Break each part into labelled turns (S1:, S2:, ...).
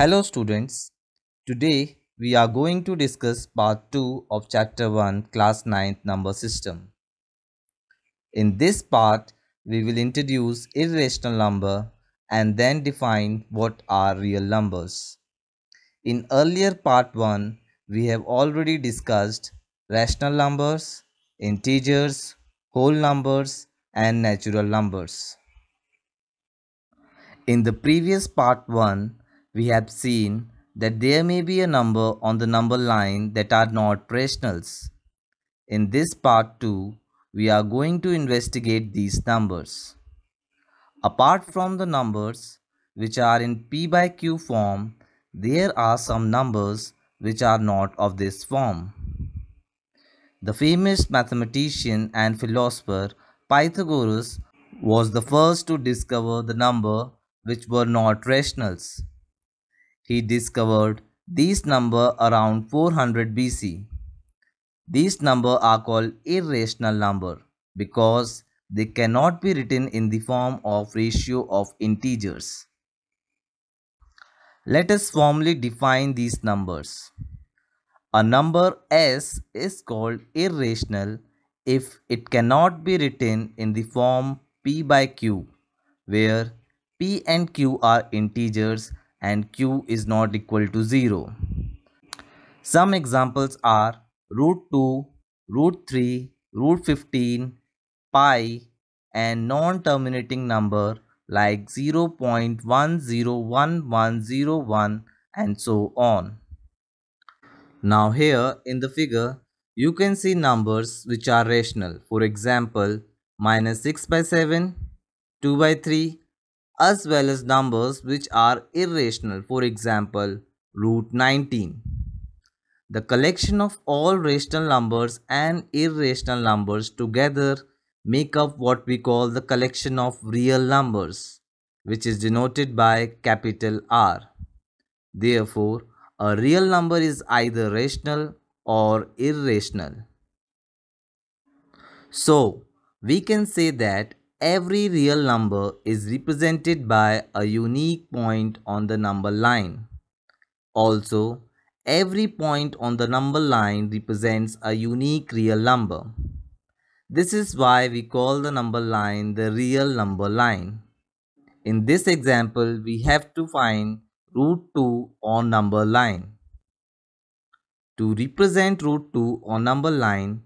S1: Hello students, today we are going to discuss part 2 of chapter 1 class 9th number system. In this part, we will introduce irrational number and then define what are real numbers. In earlier part 1, we have already discussed rational numbers, integers, whole numbers and natural numbers. In the previous part 1, we have seen that there may be a number on the number line that are not rationals. In this part 2, we are going to investigate these numbers. Apart from the numbers which are in P by Q form, there are some numbers which are not of this form. The famous mathematician and philosopher Pythagoras was the first to discover the number which were not rationals. He discovered this number around 400 BC. These numbers are called irrational numbers because they cannot be written in the form of ratio of integers. Let us formally define these numbers. A number s is called irrational if it cannot be written in the form p by q where p and q are integers and q is not equal to 0. Some examples are root 2, root 3, root 15, pi and non-terminating number like 0.101101 and so on. Now here in the figure, you can see numbers which are rational. For example, minus 6 by 7, 2 by 3 as well as numbers which are irrational, for example, root 19. The collection of all rational numbers and irrational numbers together make up what we call the collection of real numbers, which is denoted by capital R. Therefore, a real number is either rational or irrational. So, we can say that Every real number is represented by a unique point on the number line. Also, every point on the number line represents a unique real number. This is why we call the number line the real number line. In this example, we have to find root 2 on number line. To represent root 2 on number line,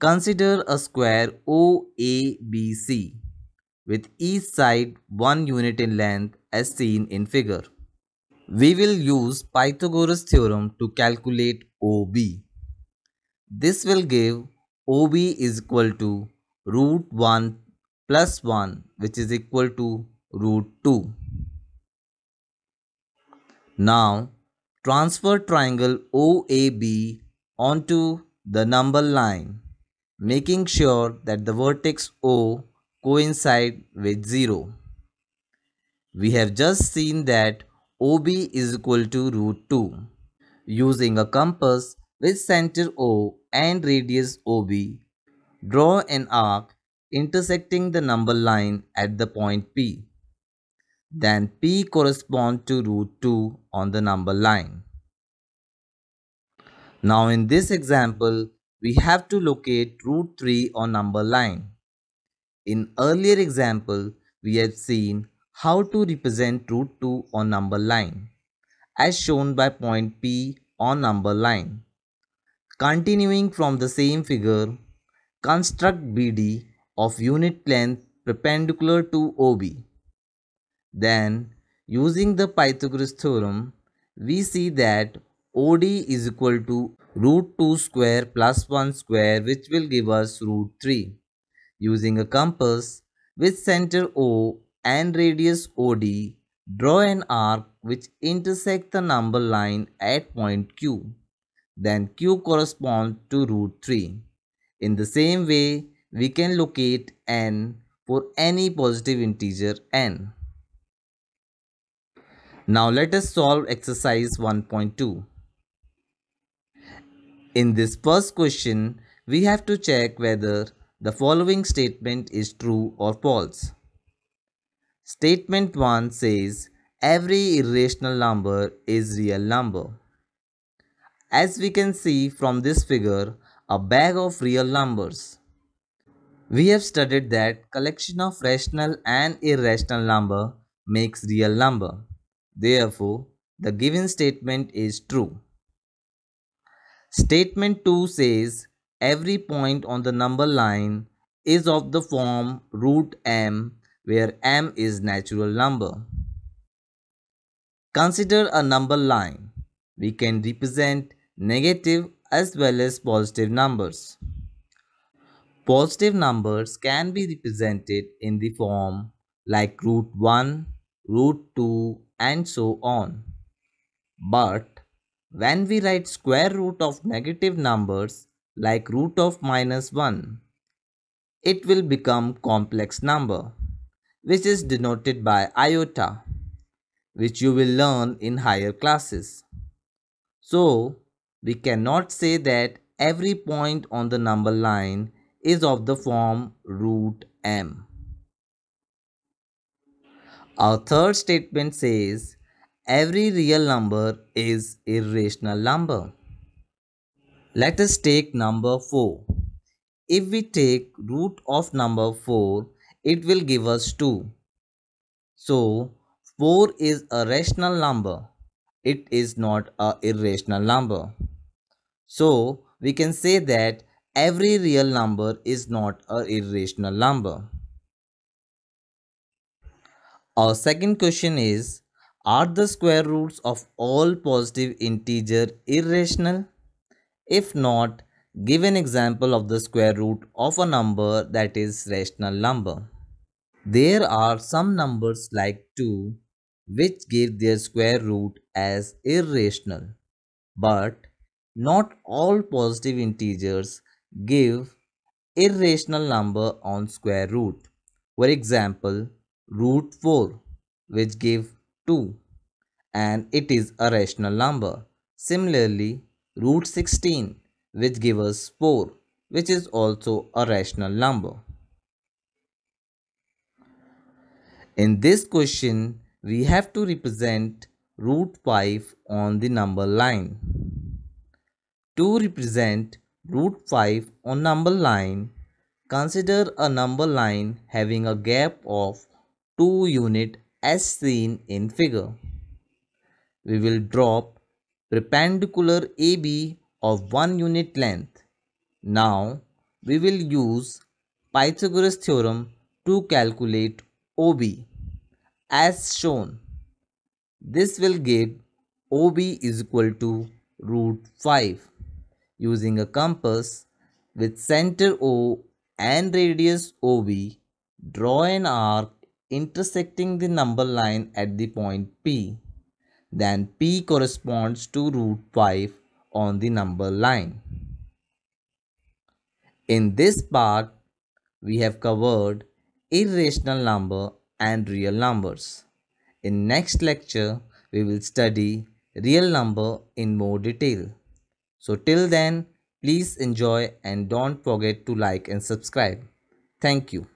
S1: consider a square OABC with each side 1 unit in length as seen in figure. We will use Pythagoras theorem to calculate OB. This will give OB is equal to root 1 plus 1 which is equal to root 2. Now transfer triangle OAB onto the number line making sure that the vertex O coincide with 0. We have just seen that OB is equal to root 2. Using a compass with center O and radius OB, draw an arc intersecting the number line at the point P. Then P corresponds to root 2 on the number line. Now in this example, we have to locate root 3 on number line. In earlier example, we have seen how to represent root 2 on number line as shown by point P on number line. Continuing from the same figure, construct BD of unit length perpendicular to OB. Then, using the Pythagoras theorem, we see that OD is equal to root 2 square plus 1 square which will give us root 3. Using a compass with center O and radius OD, draw an arc which intersects the number line at point Q. Then Q corresponds to root 3. In the same way, we can locate n for any positive integer n. Now let us solve exercise 1.2. In this first question, we have to check whether the following statement is true or false. Statement 1 says every irrational number is real number. As we can see from this figure, a bag of real numbers. We have studied that collection of rational and irrational number makes real number. Therefore, the given statement is true. Statement 2 says every point on the number line is of the form root m where m is natural number. Consider a number line. We can represent negative as well as positive numbers. Positive numbers can be represented in the form like root 1, root 2 and so on. But when we write square root of negative numbers, like root of minus 1. It will become complex number which is denoted by iota which you will learn in higher classes. So we cannot say that every point on the number line is of the form root m. Our third statement says every real number is irrational number. Let us take number 4. If we take root of number 4, it will give us 2. So 4 is a rational number. It is not a irrational number. So we can say that every real number is not a irrational number. Our second question is, are the square roots of all positive integer irrational? If not, give an example of the square root of a number that is rational number. There are some numbers like 2 which give their square root as irrational. But not all positive integers give irrational number on square root. For example, root 4 which give 2 and it is a rational number. Similarly, root 16 which gives us 4 which is also a rational number. In this question, we have to represent root 5 on the number line. To represent root 5 on number line, consider a number line having a gap of 2 unit as seen in figure. We will drop perpendicular AB of 1 unit length. Now we will use Pythagoras theorem to calculate OB as shown. This will give OB is equal to root 5 using a compass with center O and radius OB draw an arc intersecting the number line at the point P then P corresponds to root 5 on the number line. In this part, we have covered irrational number and real numbers. In next lecture, we will study real number in more detail. So till then, please enjoy and don't forget to like and subscribe. Thank you.